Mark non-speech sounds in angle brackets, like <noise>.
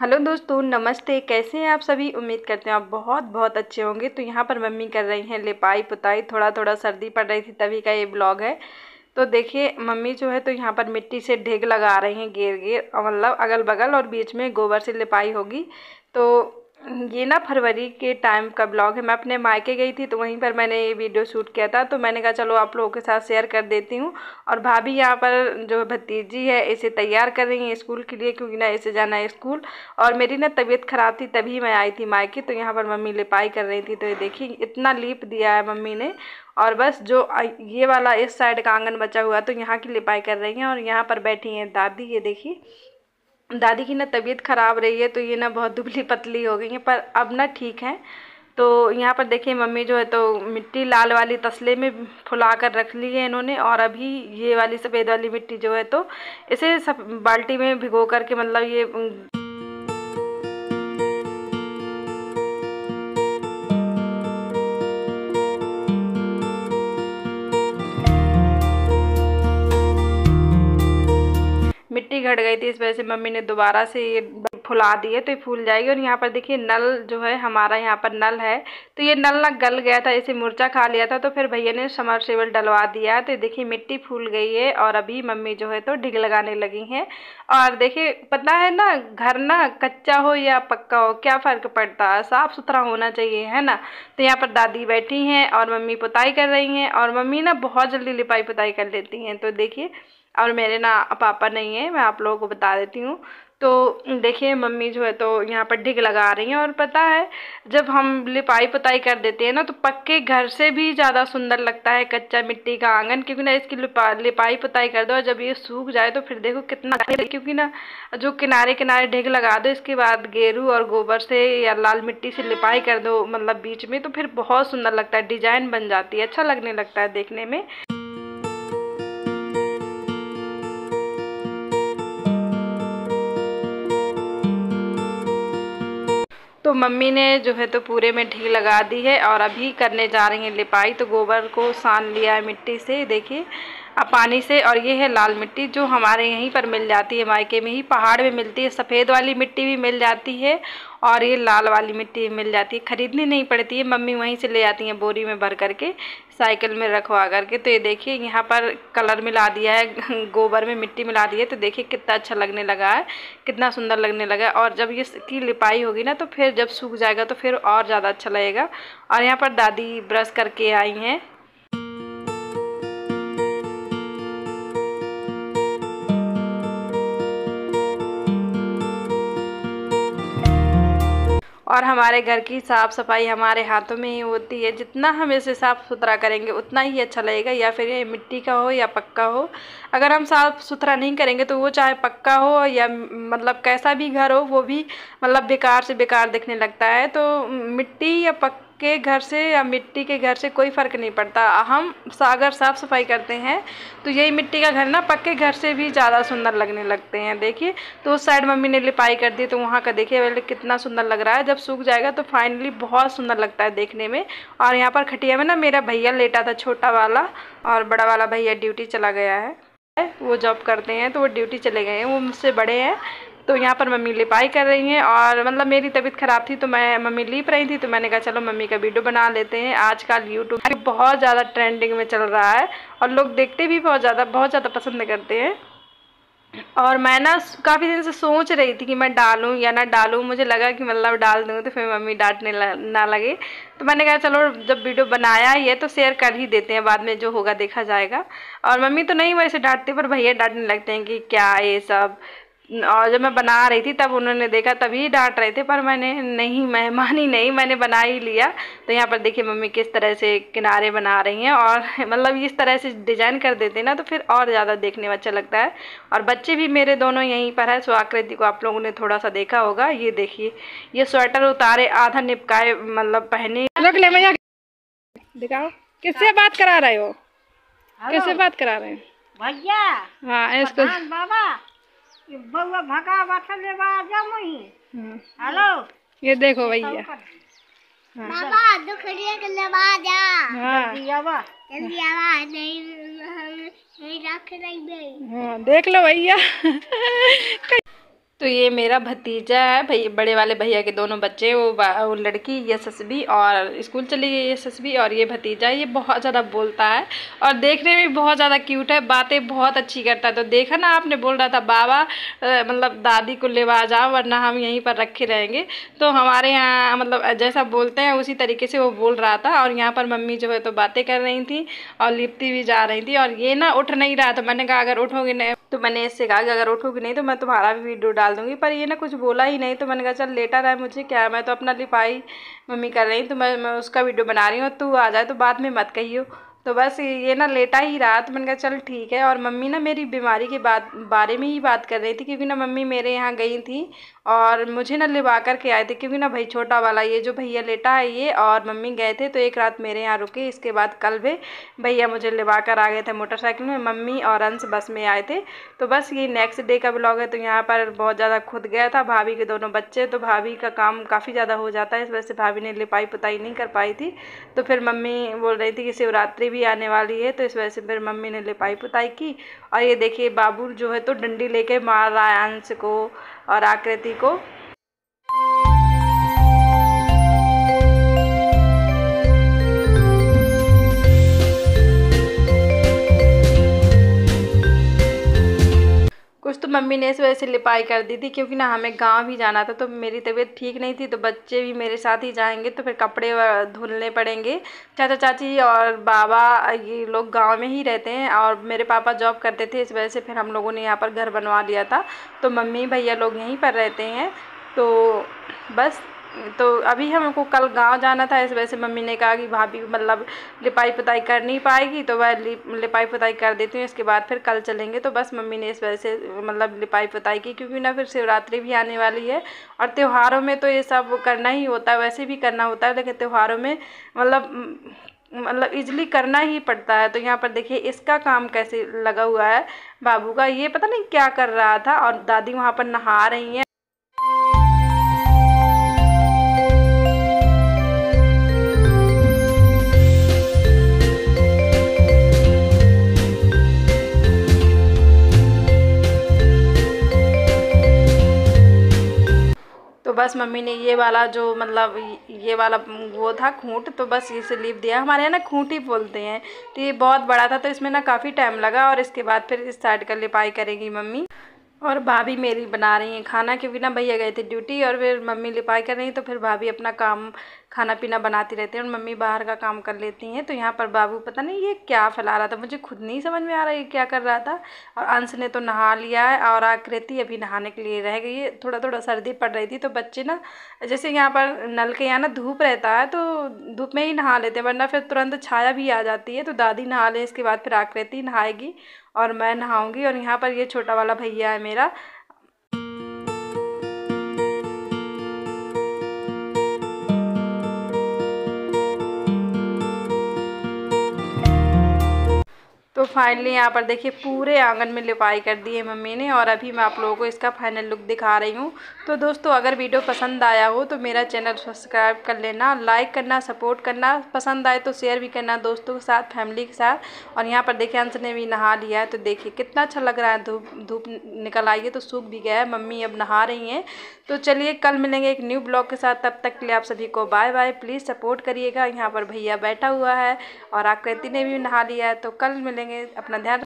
Hello दोस्तों नमस्ते कैसे हैं आप सभी उम्मीद करते हैं आप बहुत बहुत अच्छे होंगे तो यहाँ पर मम्मी कर रही हैं लिपाई पुताई थोड़ा थोड़ा सर्दी पड़ रही थी तभी का ये ब्लॉग है तो देखिए मम्मी जो है तो यहाँ पर मिट्टी से ढेग लगा रही हैं घेर घेर मतलब अगल बगल और बीच में गोबर से लिपाई होगी तो ये ना फरवरी के टाइम का ब्लॉग है मैं अपने मायके गई थी तो वहीं पर मैंने ये वीडियो शूट किया था तो मैंने कहा चलो आप लोगों के साथ शेयर कर देती हूँ और भाभी यहाँ पर जो भतीजी है इसे तैयार कर रही हैं स्कूल के लिए क्योंकि ना इसे जाना है स्कूल और मेरी ना तबीयत ख़राब थी तभी मैं आई थी मायके तो यहाँ पर मम्मी लिपाई कर रही थी तो ये देखी इतना लीप दिया है मम्मी ने और बस जो ये वाला इस साइड का आंगन बचा हुआ तो यहाँ की लिपाई कर रही हैं और यहाँ पर बैठी हैं दादी ये देखिए दादी की ना तबीयत ख़राब रही है तो ये ना बहुत दुबली पतली हो गई है पर अब ना ठीक है तो यहाँ पर देखिए मम्मी जो है तो मिट्टी लाल वाली तसले में फुला कर रख ली है इन्होंने और अभी ये वाली सफ़ेद वाली मिट्टी जो है तो इसे सब बाल्टी में भिगो करके मतलब ये घट गई थी इस वजह से मम्मी ने दोबारा से ये फुला दिए तो ये फूल जाएगी और यहाँ पर देखिए नल जो है हमारा यहाँ पर नल है तो ये नल ना गल गया था इसे मुरचा खा लिया था तो फिर भैया ने सेवल डलवा दिया तो देखिए मिट्टी फूल गई है और अभी मम्मी जो है तो ढिग लगाने लगी हैं और देखिए पता है ना घर ना कच्चा हो या पक्का हो क्या फ़र्क पड़ता है साफ़ सुथरा होना चाहिए है ना तो यहाँ पर दादी बैठी हैं और मम्मी पुताई कर रही हैं और मम्मी ना बहुत जल्दी लिपाई पुताई कर लेती हैं तो देखिए और मेरे ना पापा नहीं है मैं आप लोगों को बता देती हूँ तो देखिए मम्मी जो है तो यहाँ पर ढिग लगा रही हैं और पता है जब हम लिपाई पुताई कर देते हैं ना तो पक्के घर से भी ज़्यादा सुंदर लगता है कच्चा मिट्टी का आंगन क्योंकि ना इसकी लिपा लिपाई पुताई कर दो और जब ये सूख जाए तो फिर देखो कितना अच्छा क्योंकि ना जो किनारे किनारे ढिग लगा दो इसके बाद गेरू और गोबर से या लाल मिट्टी से लिपाई कर दो मतलब बीच में तो फिर बहुत सुंदर लगता है डिजाइन बन जाती है अच्छा लगने लगता है देखने में तो मम्मी ने जो है तो पूरे में ढील लगा दी है और अभी करने जा रही हैं लिपाई तो गोबर को सान लिया है मिट्टी से देखिए अब पानी से और ये है लाल मिट्टी जो हमारे यहीं पर मिल जाती है मायके में ही पहाड़ में मिलती है सफ़ेद वाली मिट्टी भी मिल जाती है और ये लाल वाली मिट्टी मिल जाती है ख़रीदनी नहीं पड़ती है मम्मी वहीं से ले आती हैं बोरी में भर करके साइकिल में रखवा करके तो ये देखिए यहाँ पर कलर मिला दिया है गोबर में मिट्टी मिला दी है तो देखिए कितना अच्छा लगने लगा है कितना सुंदर लगने लगा है और जब ये की लिपाई होगी ना तो फिर जब सूख जाएगा तो फिर और ज़्यादा अच्छा लगेगा और यहाँ पर दादी ब्रश करके आई हैं और हमारे घर की साफ़ सफाई हमारे हाथों में ही होती है जितना हम इसे साफ़ सुथरा करेंगे उतना ही अच्छा लगेगा या फिर ये मिट्टी का हो या पक्का हो अगर हम साफ़ सुथरा नहीं करेंगे तो वो चाहे पक्का हो या मतलब कैसा भी घर हो वो भी मतलब बेकार से बेकार दिखने लगता है तो मिट्टी या पक् के घर से या मिट्टी के घर से कोई फ़र्क नहीं पड़ता हम अगर साफ़ सफाई करते हैं तो यही मिट्टी का घर ना पक्के घर से भी ज़्यादा सुंदर लगने लगते हैं देखिए तो उस साइड मम्मी ने लिपाई कर दी तो वहाँ का देखिए पहले कितना सुंदर लग रहा है जब सूख जाएगा तो फाइनली बहुत सुंदर लगता है देखने में और यहाँ पर खटिया में ना मेरा भैया लेटा था छोटा वाला और बड़ा वाला भैया ड्यूटी चला गया है वो जॉब करते हैं तो वो ड्यूटी चले गए हैं वो मुझसे बड़े हैं तो यहाँ पर मम्मी लिपाई कर रही हैं और मतलब मेरी तबीयत ख़राब थी तो मैं मम्मी लिप रही थी तो मैंने कहा चलो मम्मी का वीडियो बना लेते हैं आजकल यूट्यूब बहुत ज़्यादा ट्रेंडिंग में चल रहा है और लोग देखते भी बहुत ज़्यादा बहुत ज़्यादा पसंद करते हैं और मैं ना काफ़ी दिन से सोच रही थी कि मैं डालूं या ना डालूं मुझे लगा कि मतलब डाल दूं तो फिर मम्मी डांटने ना लगे तो मैंने कहा चलो जब वीडियो बनाया ही है तो शेयर कर ही देते हैं बाद में जो होगा देखा जाएगा और मम्मी तो नहीं वैसे डांटते पर भैया डांटने लगते हैं कि क्या ये सब और जब मैं बना रही थी तब उन्होंने देखा तभी डांट रहे थे पर मैंने नहीं मेहमान ही नहीं मैंने बना ही लिया तो यहाँ पर देखिए मम्मी किस तरह से किनारे बना रही हैं और <laughs> मतलब इस तरह से डिजाइन कर देते ना तो फिर और ज़्यादा देखने में अच्छा लगता है और बच्चे भी मेरे दोनों यहीं पर है स्वाकृति को आप लोगों ने थोड़ा सा देखा होगा ये देखिए ये स्वेटर उतारे आधा निपकाए मतलब पहने दिखाओ किससे बात करा रहे हो किससे बात करा रहे हो भैया हाँ इसको बाबा बउआ भगावत लेवा जमही हम्म। हेलो ये देखो भैया हाँ। बाबा दुखड़िया के लेवा जा हां दियावा दियावा नहीं नहीं रख रही हां देख लो भैया तो ये मेरा भतीजा है भैया बड़े वाले भैया के दोनों बच्चे वो, वो लड़की यशस्वी और स्कूल चली गई यशस्वी और ये भतीजा ये बहुत ज़्यादा बोलता है और देखने में बहुत ज़्यादा क्यूट है बातें बहुत अच्छी करता है तो देखा ना आपने बोल रहा था बाबा मतलब दादी को लेवा जाओ वरना हम यहीं पर रखे रहेंगे तो हमारे यहाँ मतलब जैसा बोलते हैं उसी तरीके से वो बोल रहा था और यहाँ पर मम्मी जो है तो बातें कर रही थी और लिपती भी जा रही थी और ये ना उठ नहीं रहा था मैंने कहा अगर उठोगे नहीं तो मैंने इससे कहा कि अगर उठूँगी नहीं तो मैं तुम्हारा भी वीडियो डाल दूँगी पर ये ना कुछ बोला ही नहीं तो मैंने कहा चल लेटा रहा है मुझे क्या है मैं तो अपना लिपाई मम्मी कर रही तो मैं मैं उसका वीडियो बना रही हूँ तू आ जाए तो बाद में मत कहियो तो बस ये ना लेटा ही रहा तो मैंने कहा चल ठीक है और मम्मी ना मेरी बीमारी के बात बारे में ही बात कर रही थी क्योंकि ना मम्मी मेरे यहाँ गई थी और मुझे ना लिवा कर के आए थे क्योंकि ना भाई छोटा वाला ये जो भैया लेटा है ये और मम्मी गए थे तो एक रात मेरे यहाँ रुके इसके बाद कल भी भैया मुझे लिवा कर आ गए थे मोटरसाइकिल में मम्मी और अंश बस में आए थे तो बस ये नेक्स्ट डे का ब्लॉग है तो यहाँ पर बहुत ज़्यादा खुद गया था भाभी के दोनों बच्चे तो भाभी का काम काफ़ी ज़्यादा हो जाता है इस वजह से भाभी ने लिपाई पुताई नहीं कर पाई थी तो फिर मम्मी बोल रही थी कि शिवरात्रि भी आने वाली है तो इस वजह से मेरे मम्मी ने लिपाई पुताई की और ये देखिए बाबू जो है तो डंडी लेके मार रहा है अंश को और आकृति को मम्मी ने इस वजह से लिपाई कर दी थी क्योंकि ना हमें गांव ही जाना था तो मेरी तबीयत ठीक नहीं थी तो बच्चे भी मेरे साथ ही जाएंगे तो फिर कपड़े धुलने पड़ेंगे चाचा चाची और बाबा ये लोग गांव में ही रहते हैं और मेरे पापा जॉब करते थे इस वजह से फिर हम लोगों ने यहाँ पर घर बनवा लिया था तो मम्मी भैया लोग यहीं पर रहते हैं तो बस तो अभी हमको कल गांव जाना था इस वजह से मम्मी ने कहा कि भाभी मतलब लिपाई पुताई कर नहीं पाएगी तो वह लिपाई पुताई कर देती हूँ इसके बाद फिर कल चलेंगे तो बस मम्मी ने इस वजह से मतलब लिपाई पुताई की क्योंकि ना फिर शिवरात्रि भी आने वाली है और त्योहारों में तो ये सब करना ही होता है वैसे भी करना होता है लेकिन त्योहारों में मतलब मतलब इजली करना ही पड़ता है तो यहाँ पर देखिए इसका काम कैसे लगा हुआ है बाबू का ये पता नहीं क्या कर रहा था और दादी वहाँ पर नहा रही हैं बस मम्मी ने ये वाला जो मतलब ये वाला वो था खूंट तो बस इसे लीप दिया हमारे यहाँ ना खूंट ही बोलते हैं तो ये बहुत बड़ा था तो इसमें ना काफ़ी टाइम लगा और इसके बाद फिर इस साइड का लिपाई करेगी मम्मी और भाभी मेरी बना रही हैं खाना के बिना भैया गए थे ड्यूटी और फिर मम्मी लिपाई कर रही तो फिर भाभी अपना काम खाना पीना बनाती रहती हैं और मम्मी बाहर का काम कर लेती हैं तो यहाँ पर बाबू पता नहीं ये क्या फैला रहा था मुझे खुद नहीं समझ में आ रहा है क्या कर रहा था और अंश ने तो नहा लिया है और आकृति अभी नहाने के लिए रह गई है थोड़ा थोड़ा सर्दी पड़ रही थी तो बच्चे ना जैसे यहाँ पर नल के यहाँ ना धूप रहता है तो धूप में ही नहा लेते हैं वरना फिर तुरंत छाया भी आ जाती है तो दादी नहा लें इसके बाद फिर आकृति नहाएगी और मैं नहाऊँगी और यहाँ पर ये छोटा वाला भैया है मेरा फाइनली यहाँ पर देखिए पूरे आंगन में लिपाई कर दी है मम्मी ने और अभी मैं आप लोगों को इसका फाइनल लुक दिखा रही हूँ तो दोस्तों अगर वीडियो पसंद आया हो तो मेरा चैनल सब्सक्राइब कर लेना लाइक करना सपोर्ट करना पसंद आए तो शेयर भी करना दोस्तों के साथ फैमिली के साथ और यहाँ पर देखिए अंश ने भी नहा लिया है तो देखिए कितना अच्छा लग रहा है धूप धूप निकल आई है तो सूख भी गया है मम्मी अब नहा रही हैं तो चलिए कल मिलेंगे एक न्यू ब्लॉग के साथ तब तक के लिए आप सभी को बाय बाय प्लीज़ सपोर्ट करिएगा यहाँ पर भैया बैठा हुआ है और आकृति ने भी नहा लिया है तो कल मिलेंगे अपना ध्यान